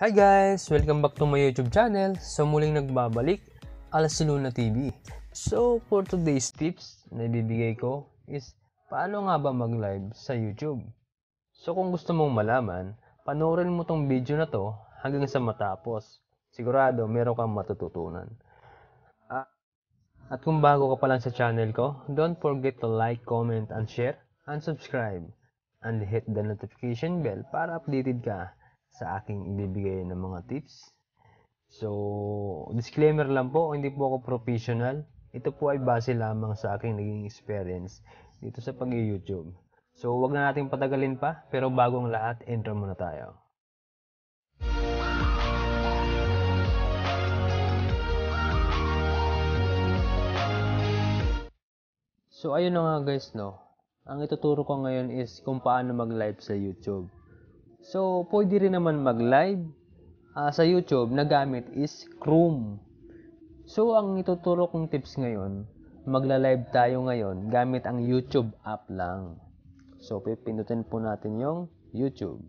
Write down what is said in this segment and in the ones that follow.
Hi guys! Welcome back to my YouTube channel. So muling nagbabalik, Alasiluna TV. So for today's tips na ibibigay ko is paano nga ba mag-live sa YouTube? So kung gusto mong malaman, panoorin mo tong video na to hanggang sa matapos. Sigurado meron kang matututunan. Ah, at kung bago ka pa lang sa channel ko, don't forget to like, comment, and share, and subscribe. And hit the notification bell para updated ka sa aking ibibigay ng mga tips. So, disclaimer lang po, hindi po ako professional. Ito po ay base lamang sa aking naging experience dito sa pag-YouTube. So, wag na nating patagalin pa, pero bago ang lahat, intro muna tayo. So, ayun na nga guys, no. Ang ituturo ko ngayon is kung paano mag-live sa YouTube. So, pwede rin naman mag-live uh, sa YouTube na gamit is Chrome. So, ang ituturo kong tips ngayon, magla-live tayo ngayon gamit ang YouTube app lang. So, pipindutin po natin yung YouTube.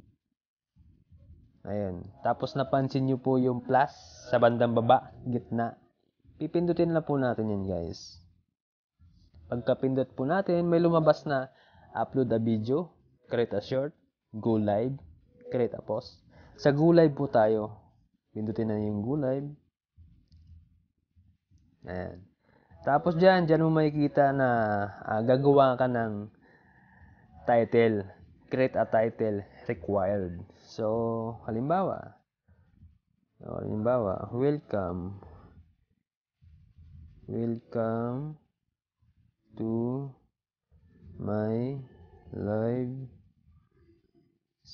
Ayan. Tapos napansin nyo po yung plus sa bandang baba, gitna. Pipindutin lang po natin yan guys. Pagkapindot po natin, may lumabas na upload a video, create a short, go live, Okay, tapos. Sa gulay po tayo. Pindutin na yung gulay. Ayan. Tapos dyan, dyan mo makikita na uh, gagawa ka ng title. Create a title required. So, halimbawa, halimbawa, welcome. Welcome to my live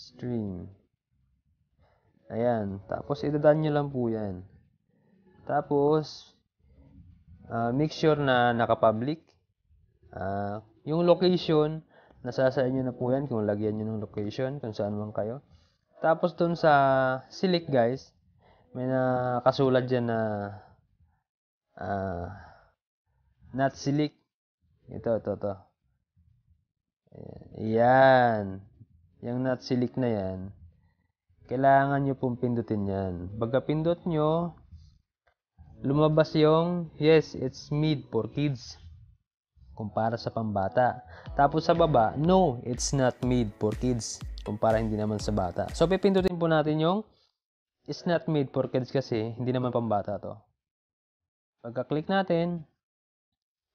stream. Ayan. Tapos, idadaan nyo lang po yan. Tapos, uh, make sure na naka-public. Uh, yung location, nasa sa inyo na po yan kung lagyan nyo ng location, kung saan man kayo. Tapos, dun sa select guys, may nakasulat dyan na uh, not select. Ito, ito, ito. Ayan. Yung not select na yan, kailangan nyo pong pindutin yan. Pagka pindot nyo, lumabas yung, yes, it's made for kids. Kumpara sa pambata. Tapos sa baba, no, it's not made for kids. Kumpara hindi naman sa bata. So, pipindutin po natin yung it's not made for kids kasi hindi naman pambata to. Pagka-click natin,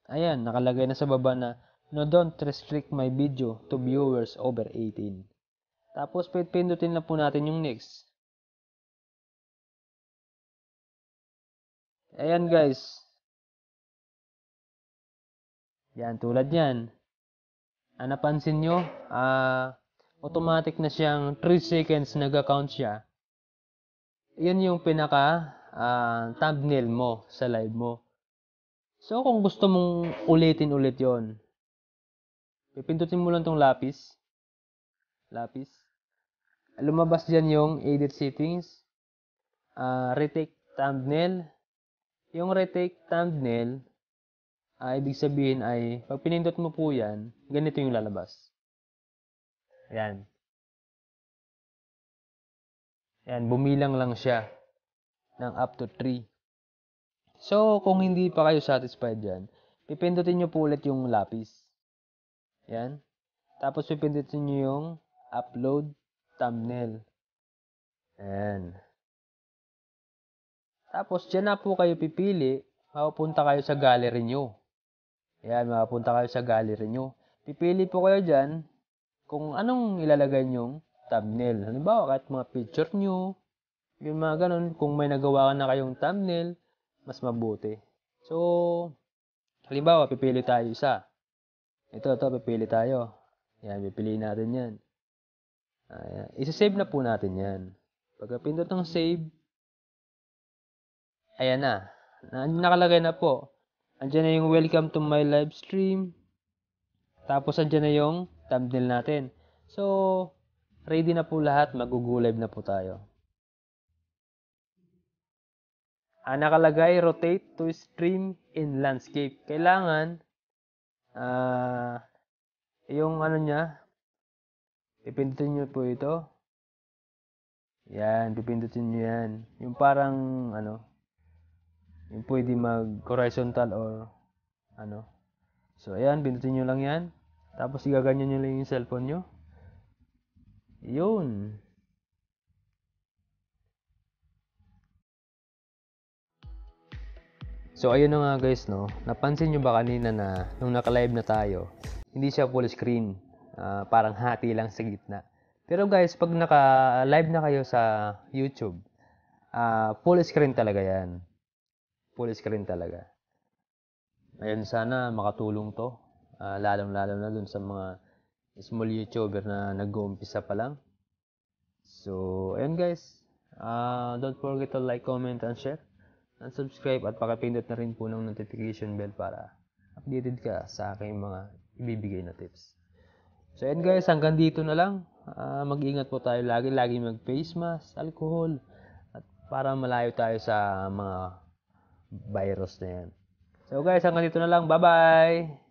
ayan, nakalagay na sa baba na No, don't restrict my video to viewers over 18. Tapos, pindutin na po natin yung next. Ayan, guys. Yan, tulad yan. Ah, napansin nyo, ah, automatic na siyang 3 seconds nag-account siya. Yan yung pinaka ah, thumbnail mo sa live mo. So, kung gusto mong ulitin ulit yon Pipindutin mo lang tong lapis. Lapis. Lumabas dyan yung edit settings. Uh, retake thumbnail. Yung retake thumbnail, uh, ibig sabihin ay, pag pinindot mo po yan, ganito yung lalabas. Ayan. Ayan, bumilang lang siya ng up to 3. So, kung hindi pa kayo satisfied dyan, pipindutin nyo po ulit yung lapis. Yan. Tapos pipindutin nyo yung upload thumbnail. Ayan. Tapos dyan na po kayo pipili, mapupunta kayo sa gallery nyo. Ayan, mapupunta kayo sa gallery nyo. Pipili po kayo dyan kung anong ilalagay nyong thumbnail. Halimbawa, kahit mga picture nyo, yung mga ganun, kung may nagawa na kayong thumbnail, mas mabuti. So, halimbawa, pipili tayo isa. Ito, ito, pipili tayo. Yan, pipiliin natin yan. Ayan. Isa-save na po natin yan. Pagka pindot ng save, ayan na. Nakalagay na po. Andiyan na yung welcome to my live stream. Tapos andiyan na yung thumbnail natin. So, ready na po lahat. Magugulive na po tayo. Ah, nakalagay, rotate to stream in landscape. Kailangan, uh, yung ano niya, ipindutin niyo po ito. Yan, pipindutin niyo yan. Yung parang, ano, yung pwede mag horizontal or ano. So, ayan, pindutin niyo lang yan. Tapos, igaganyan niyo lang yung cellphone niyo Yun. So ayun na nga guys no, napansin nyo ba kanina na nung naka-live na tayo, hindi siya full screen, uh, parang hati lang sa gitna. Pero guys, pag naka-live na kayo sa YouTube, uh, full screen talaga yan. Full screen talaga. Ayun, sana makatulong to. Uh, lalong-lalo na dun sa mga small YouTuber na nag-uumpisa pa lang. So, ayun guys. Uh, don't forget to like, comment, and share and subscribe at pakipindot na rin po ng notification bell para updated ka sa aking mga ibibigay na tips. So and guys, hanggang dito na lang. Uh, mag-ingat po tayo lagi, lagi mag-face mask, alcohol, at para malayo tayo sa mga virus na yan. So guys, hanggang dito na lang. Bye-bye!